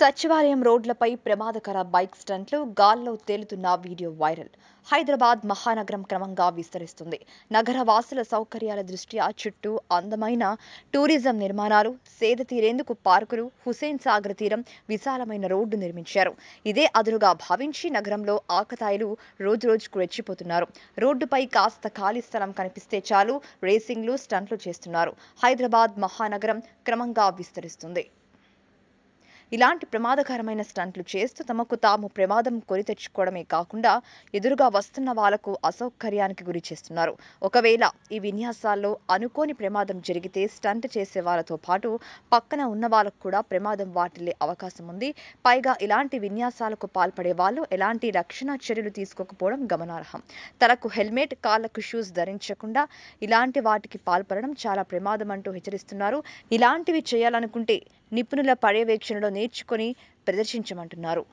సచివాలయం రోడ్లపై ప్రమాదకర బైక్ స్టంట్లు గాల్లో తేలుతున్న వీడియో వైరల్ హైదరాబాద్ మహానగరం క్రమంగా విస్తరిస్తుంది నగరవాసుల సౌకర్యాల దృష్ట్యా చుట్టూ అందమైన టూరిజం నిర్మాణాలు సేద తీరేందుకు పార్కులు హుసేన్ సాగర్ తీరం విశాలమైన రోడ్డు నిర్మించారు ఇదే అదురుగా భావించి నగరంలో ఆకతాయిలు రోజురోజుకు రెచ్చిపోతున్నారు రోడ్డుపై కాస్త ఖాళీ స్థలం కనిపిస్తే చాలు రేసింగ్లు స్టంట్లు చేస్తున్నారు హైదరాబాద్ మహానగరం క్రమంగా విస్తరిస్తుంది ఇలాంటి ప్రమాదకరమైన స్టంట్లు చేస్తూ తమకు తాము ప్రమాదం కొని తెచ్చుకోవడమే కాకుండా ఎదురుగా వస్తున్న వాళ్లకు అసౌకర్యానికి గురి చేస్తున్నారు ఒకవేళ ఈ విన్యాసాల్లో అనుకోని ప్రమాదం జరిగితే స్టంట్ చేసే వాళ్లతో పాటు పక్కన ఉన్న వాళ్ళకు కూడా ప్రమాదం వాటిల్లే అవకాశం ఉంది పైగా ఇలాంటి విన్యాసాలకు పాల్పడే వాళ్ళు ఎలాంటి రక్షణ చర్యలు తీసుకోకపోవడం గమనార్హం తలకు హెల్మెట్ కాళ్లకు షూస్ ధరించకుండా ఇలాంటి వాటికి పాల్పడడం చాలా ప్రమాదం అంటూ హెచ్చరిస్తున్నారు ఇలాంటివి చేయాలనుకుంటే నిపుణుల పర్యవేక్షణలో నేర్చుకుని ప్రదర్శించమంటున్నారు